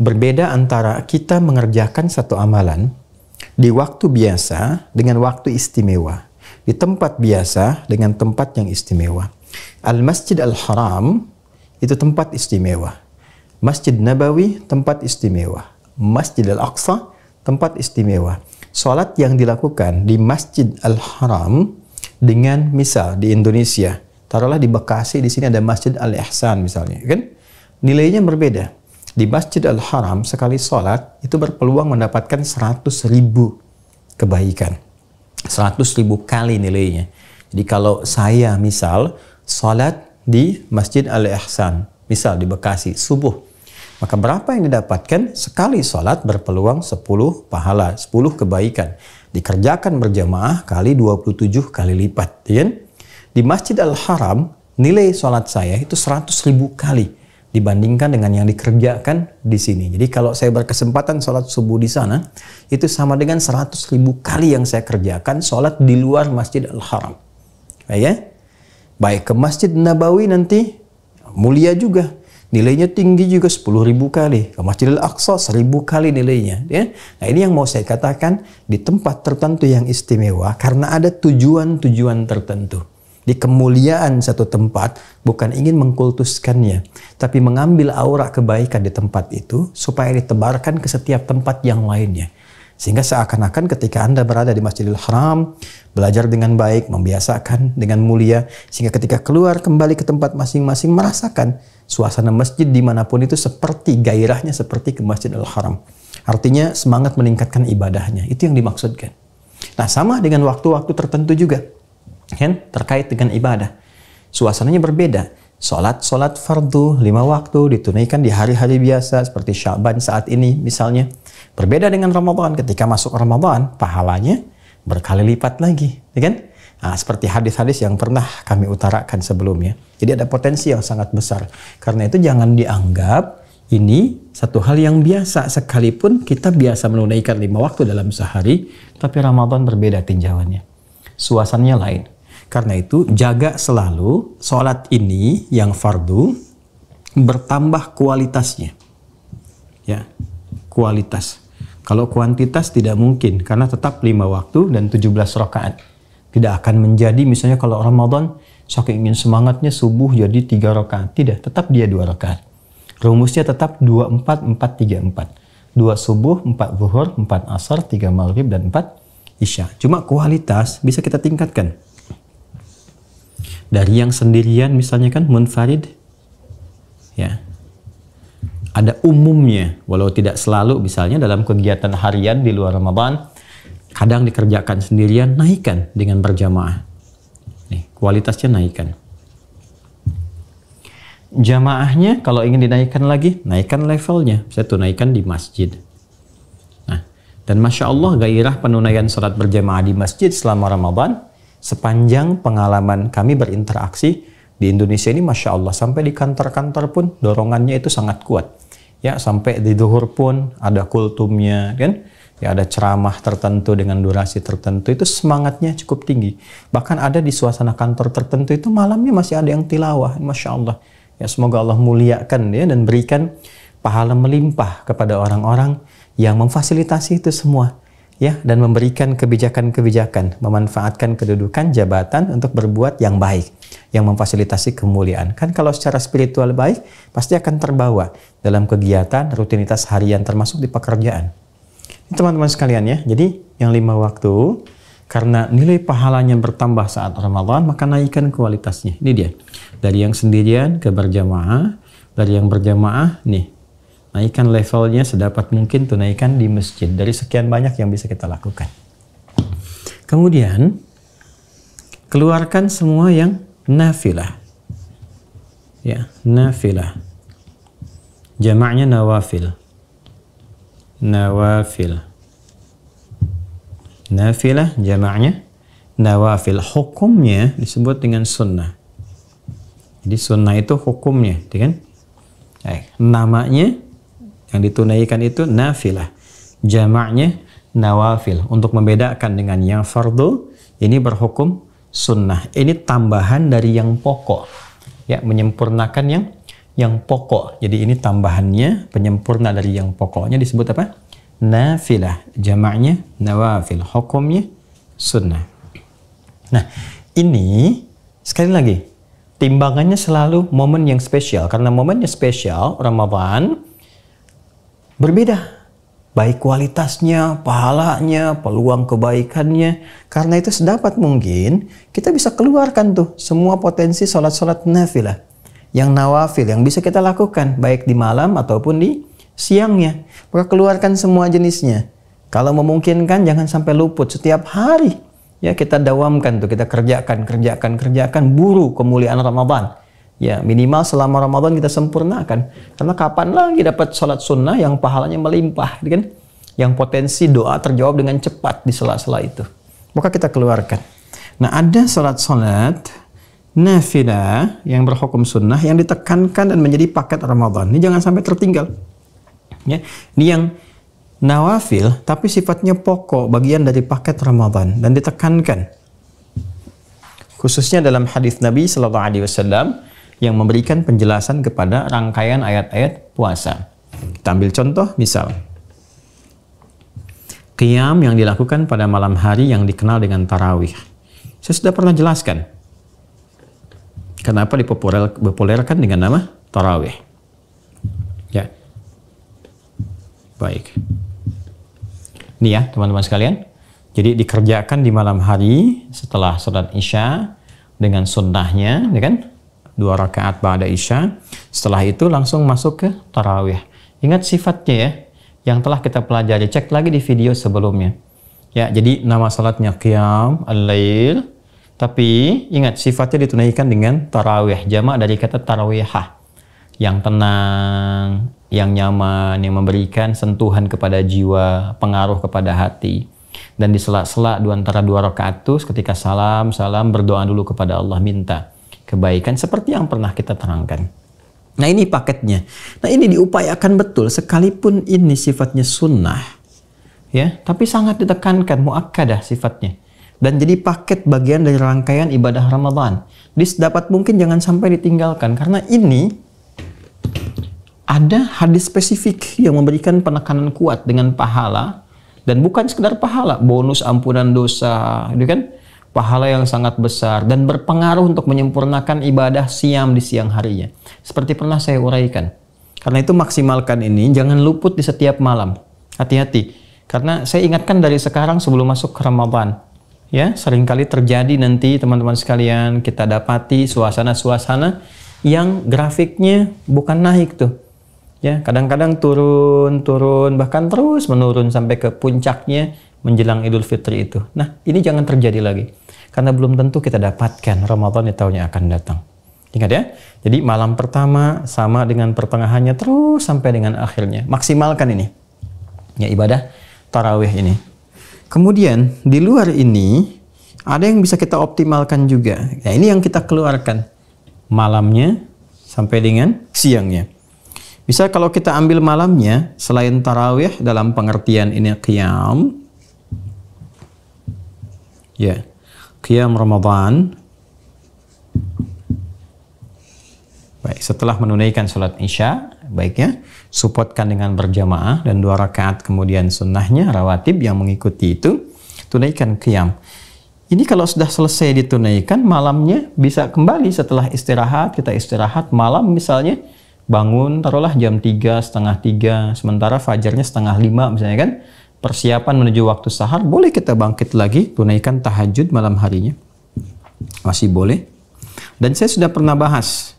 Berbeda antara kita mengerjakan satu amalan di waktu biasa dengan waktu istimewa. Di tempat biasa dengan tempat yang istimewa. Al-Masjid Al-Haram itu tempat istimewa. Masjid Nabawi tempat istimewa. Masjid Al-Aqsa tempat istimewa. Salat yang dilakukan di Masjid Al-Haram dengan misal di Indonesia, taruhlah di Bekasi di sini ada Masjid Al Ihsan misalnya, kan? Nilainya berbeda di Masjid Al-Haram sekali sholat itu berpeluang mendapatkan seratus ribu kebaikan. seratus ribu kali nilainya. Jadi kalau saya misal sholat di Masjid Al-Ihsan, misal di Bekasi, subuh, maka berapa yang didapatkan? Sekali sholat berpeluang 10 pahala, 10 kebaikan. Dikerjakan berjamaah kali 27 kali lipat. Ya kan? Di Masjid Al-Haram, nilai sholat saya itu seratus ribu kali dibandingkan dengan yang dikerjakan di sini. Jadi kalau saya berkesempatan sholat subuh di sana, itu sama dengan 100 ribu kali yang saya kerjakan sholat di luar Masjid Al-Haram. Ya? ya? Baik ke Masjid Nabawi nanti, mulia juga. Nilainya tinggi juga 10 ribu kali. Ke Masjid al Aqsa 1000 kali nilainya. Ya? Nah ini yang mau saya katakan di tempat tertentu yang istimewa karena ada tujuan-tujuan tertentu di kemuliaan satu tempat bukan ingin mengkultuskannya, tapi mengambil aura kebaikan di tempat itu supaya ditebarkan ke setiap tempat yang lainnya. Sehingga seakan-akan ketika Anda berada di Masjidil Haram, belajar dengan baik, membiasakan dengan mulia, sehingga ketika keluar kembali ke tempat masing-masing merasakan suasana masjid dimanapun itu seperti gairahnya seperti ke Masjidil Haram. Artinya semangat meningkatkan ibadahnya, itu yang dimaksudkan. Nah sama dengan waktu-waktu tertentu juga kan terkait dengan ibadah. Suasananya berbeda. Salat-salat fardu lima waktu ditunaikan di hari-hari biasa seperti Syaban saat ini misalnya. Berbeda dengan Ramadan ketika masuk Ramadan pahalanya berkali lipat lagi, ya kan? Nah, seperti hadis-hadis yang pernah kami utarakan sebelumnya. Jadi ada potensi yang sangat besar. Karena itu jangan dianggap ini satu hal yang biasa sekalipun kita biasa menunaikan lima waktu dalam sehari, tapi Ramadan berbeda tinjauannya. Suasananya lain, karena itu jaga selalu sholat ini yang fardu bertambah kualitasnya. Ya, kualitas. Kalau kuantitas tidak mungkin karena tetap lima waktu dan 17 rakaat. Tidak akan menjadi misalnya kalau Ramadan saking ingin semangatnya subuh jadi tiga rakaat. Tidak, tetap dia dua rakaat. Rumusnya tetap empat 4 3 4. 2 subuh, empat zuhur, empat asar, 3 maghrib dan empat isya. Cuma kualitas bisa kita tingkatkan. Dari yang sendirian misalnya kan munfarid ya. Ada umumnya walau tidak selalu misalnya dalam kegiatan harian di luar Ramadan kadang dikerjakan sendirian naikkan dengan berjamaah. Nih, kualitasnya naikkan. Jamaahnya kalau ingin dinaikkan lagi, naikkan levelnya. Bisa tunaikan di masjid. Nah, dan Masya Allah gairah penunaian salat berjamaah di masjid selama Ramadan Sepanjang pengalaman kami berinteraksi di Indonesia ini, masya Allah, sampai di kantor-kantor pun dorongannya itu sangat kuat. Ya, sampai di duhur pun ada kultumnya, kan? Ya, ada ceramah tertentu dengan durasi tertentu itu semangatnya cukup tinggi. Bahkan ada di suasana kantor tertentu itu malamnya masih ada yang tilawah, masya Allah. Ya, semoga Allah muliakan ya dan berikan pahala melimpah kepada orang-orang yang memfasilitasi itu semua ya dan memberikan kebijakan-kebijakan, memanfaatkan kedudukan jabatan untuk berbuat yang baik, yang memfasilitasi kemuliaan. Kan kalau secara spiritual baik, pasti akan terbawa dalam kegiatan rutinitas harian termasuk di pekerjaan. Teman-teman sekalian ya, jadi yang lima waktu karena nilai pahalanya bertambah saat Ramadan, maka naikkan kualitasnya. Ini dia. Dari yang sendirian ke berjamaah, dari yang berjamaah nih naikkan levelnya sedapat mungkin tunaikan di masjid dari sekian banyak yang bisa kita lakukan. Kemudian keluarkan semua yang nafilah. Ya, nafilah. Jamaknya nawafil. Nawafil. Nafilah jamaknya nawafil. Hukumnya disebut dengan sunnah. Jadi sunnah itu hukumnya, ya kan? Eh, namanya yang ditunaikan itu nafilah. Jamaknya nawafil. Untuk membedakan dengan yang fardu, ini berhukum sunnah. Ini tambahan dari yang pokok. Ya, menyempurnakan yang yang pokok. Jadi ini tambahannya, penyempurna dari yang pokoknya disebut apa? Nafilah. Jamaknya nawafil. Hukumnya sunnah. Nah, ini sekali lagi timbangannya selalu momen yang spesial karena momennya spesial Ramadan berbeda. Baik kualitasnya, pahalanya, peluang kebaikannya. Karena itu sedapat mungkin kita bisa keluarkan tuh semua potensi sholat-sholat nafilah. Yang nawafil, yang bisa kita lakukan. Baik di malam ataupun di siangnya. Maka keluarkan semua jenisnya. Kalau memungkinkan jangan sampai luput. Setiap hari ya kita dawamkan tuh, kita kerjakan, kerjakan, kerjakan. Buru kemuliaan Ramadan Ya, minimal selama Ramadan kita sempurnakan. Karena kapan lagi dapat sholat sunnah yang pahalanya melimpah, gitu kan? Yang potensi doa terjawab dengan cepat di sela-sela itu. Maka kita keluarkan. Nah, ada sholat-sholat nafilah yang berhukum sunnah yang ditekankan dan menjadi paket Ramadan. Ini jangan sampai tertinggal. Ya, ini yang nawafil tapi sifatnya pokok bagian dari paket Ramadan dan ditekankan. Khususnya dalam hadis Nabi Shallallahu Alaihi Wasallam yang memberikan penjelasan kepada rangkaian ayat-ayat puasa. Kita ambil contoh misal. Qiyam yang dilakukan pada malam hari yang dikenal dengan tarawih. Saya sudah pernah jelaskan. Kenapa dipopulerkan dengan nama tarawih. Ya. Baik. Ini ya teman-teman sekalian. Jadi dikerjakan di malam hari setelah sholat isya dengan sunnahnya, ya kan? dua rakaat pada isya. Setelah itu langsung masuk ke tarawih. Ingat sifatnya ya, yang telah kita pelajari. Cek lagi di video sebelumnya. Ya, jadi nama salatnya qiyam, al-lail. Tapi ingat sifatnya ditunaikan dengan tarawih. Jama dari kata tarawihah. Yang tenang, yang nyaman, yang memberikan sentuhan kepada jiwa, pengaruh kepada hati dan di sela-sela antara dua rakaat itu ketika salam salam berdoa dulu kepada Allah minta kebaikan seperti yang pernah kita terangkan. Nah ini paketnya. Nah ini diupayakan betul sekalipun ini sifatnya sunnah. ya Tapi sangat ditekankan, muakkadah sifatnya. Dan jadi paket bagian dari rangkaian ibadah Ramadan. Jadi dapat mungkin jangan sampai ditinggalkan. Karena ini ada hadis spesifik yang memberikan penekanan kuat dengan pahala. Dan bukan sekedar pahala, bonus ampunan dosa, gitu kan? pahala yang sangat besar dan berpengaruh untuk menyempurnakan ibadah siam di siang harinya. Seperti pernah saya uraikan. Karena itu maksimalkan ini, jangan luput di setiap malam. Hati-hati. Karena saya ingatkan dari sekarang sebelum masuk ke Ramadan. Ya, seringkali terjadi nanti teman-teman sekalian kita dapati suasana-suasana yang grafiknya bukan naik tuh. Ya, kadang-kadang turun, turun, bahkan terus menurun sampai ke puncaknya menjelang Idul Fitri itu. Nah, ini jangan terjadi lagi. Karena belum tentu kita dapatkan Ramadan di tahun yang akan datang. Ingat ya? Jadi malam pertama sama dengan pertengahannya terus sampai dengan akhirnya. Maksimalkan ini. Ya ibadah tarawih ini. Kemudian di luar ini ada yang bisa kita optimalkan juga. Nah ini yang kita keluarkan malamnya sampai dengan siangnya. Bisa kalau kita ambil malamnya selain tarawih dalam pengertian ini qiyam. Ya. Yeah qiyam Ramadan baik setelah menunaikan sholat isya baiknya supportkan dengan berjamaah dan dua rakaat kemudian sunnahnya rawatib yang mengikuti itu tunaikan qiyam ini kalau sudah selesai ditunaikan malamnya bisa kembali setelah istirahat kita istirahat malam misalnya bangun taruhlah jam tiga setengah tiga sementara fajarnya setengah lima misalnya kan persiapan menuju waktu sahar, boleh kita bangkit lagi, tunaikan tahajud malam harinya. Masih boleh. Dan saya sudah pernah bahas,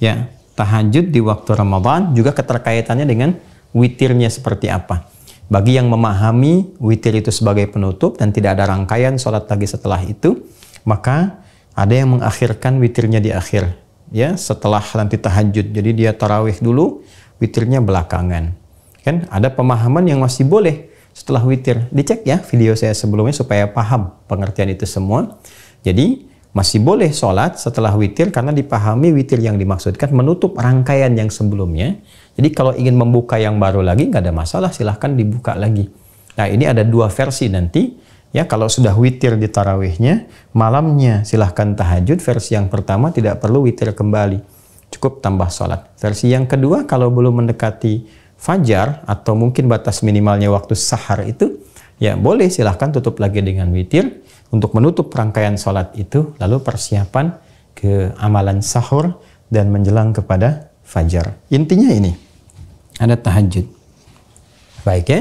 ya, tahajud di waktu Ramadan juga keterkaitannya dengan witirnya seperti apa. Bagi yang memahami witir itu sebagai penutup dan tidak ada rangkaian sholat lagi setelah itu, maka ada yang mengakhirkan witirnya di akhir, ya, setelah nanti tahajud. Jadi dia tarawih dulu, witirnya belakangan. Kan ada pemahaman yang masih boleh setelah witir. Dicek ya video saya sebelumnya supaya paham pengertian itu semua. Jadi masih boleh sholat setelah witir karena dipahami witir yang dimaksudkan menutup rangkaian yang sebelumnya. Jadi kalau ingin membuka yang baru lagi nggak ada masalah silahkan dibuka lagi. Nah ini ada dua versi nanti ya kalau sudah witir di tarawihnya malamnya silahkan tahajud versi yang pertama tidak perlu witir kembali cukup tambah sholat. Versi yang kedua kalau belum mendekati fajar atau mungkin batas minimalnya waktu sahar itu, ya boleh silahkan tutup lagi dengan witir untuk menutup rangkaian sholat itu, lalu persiapan ke amalan sahur dan menjelang kepada fajar. Intinya ini, ada tahajud. Baik ya,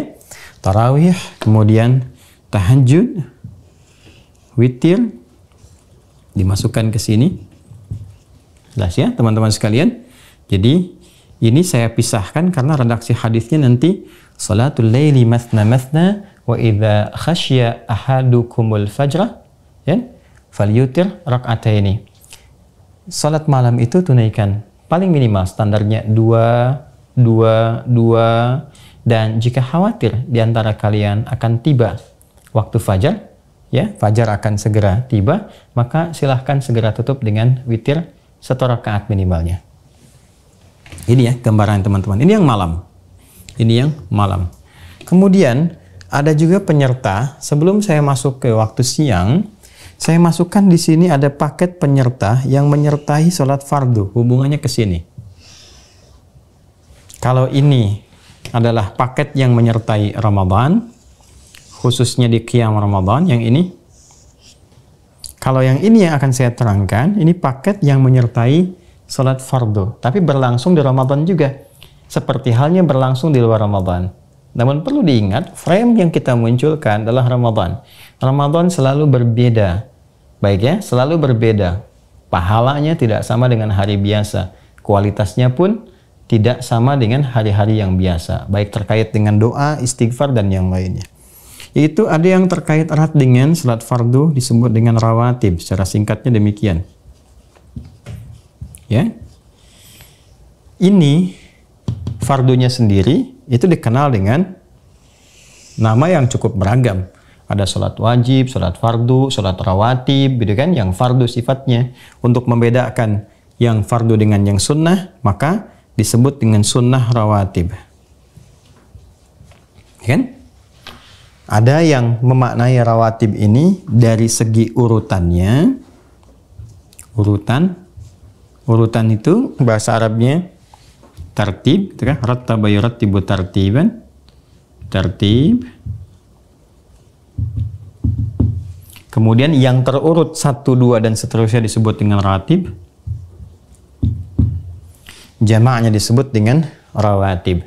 tarawih, kemudian tahajud, witir, dimasukkan ke sini. Jelas ya teman-teman sekalian. Jadi ini saya pisahkan karena redaksi hadisnya nanti salatul laili masna masna wa idza khasyya ahadukumul fajra ya falyutir ini. Salat malam itu tunaikan paling minimal standarnya dua dua dua dan jika khawatir di antara kalian akan tiba waktu fajar ya fajar akan segera tiba maka silahkan segera tutup dengan witir setor rakaat minimalnya ini ya gambaran teman-teman. Ini yang malam. Ini yang malam. Kemudian ada juga penyerta. Sebelum saya masuk ke waktu siang, saya masukkan di sini ada paket penyerta yang menyertai sholat fardu. Hubungannya ke sini. Kalau ini adalah paket yang menyertai Ramadan, khususnya di Qiyam Ramadan, yang ini. Kalau yang ini yang akan saya terangkan, ini paket yang menyertai salat fardu, tapi berlangsung di Ramadan juga. Seperti halnya berlangsung di luar Ramadan. Namun perlu diingat, frame yang kita munculkan adalah Ramadan. Ramadan selalu berbeda. Baik ya, selalu berbeda. Pahalanya tidak sama dengan hari biasa. Kualitasnya pun tidak sama dengan hari-hari yang biasa. Baik terkait dengan doa, istighfar, dan yang lainnya. Itu ada yang terkait erat dengan salat fardu disebut dengan rawatib. Secara singkatnya demikian ya ini fardunya sendiri itu dikenal dengan nama yang cukup beragam ada sholat wajib, sholat fardu, sholat rawatib, gitu kan, yang fardu sifatnya. Untuk membedakan yang fardu dengan yang sunnah, maka disebut dengan sunnah rawatib. Ya kan? Ada yang memaknai rawatib ini dari segi urutannya, urutan urutan itu bahasa Arabnya tertib, gitu kan rattaba yurattibu tartiban tertib. kemudian yang terurut satu dua dan seterusnya disebut dengan ratib jamaknya disebut dengan rawatib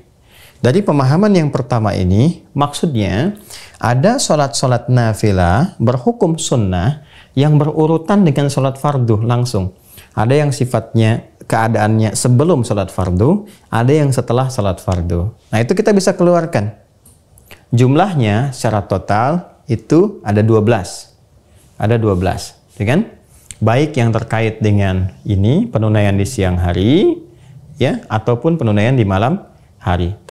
dari pemahaman yang pertama ini maksudnya ada sholat-sholat nafilah berhukum sunnah yang berurutan dengan sholat fardhu langsung ada yang sifatnya keadaannya sebelum sholat fardu, ada yang setelah sholat fardu. Nah itu kita bisa keluarkan. Jumlahnya secara total itu ada 12. Ada 12, ya kan? Baik yang terkait dengan ini, penunaian di siang hari, ya, ataupun penunaian di malam hari.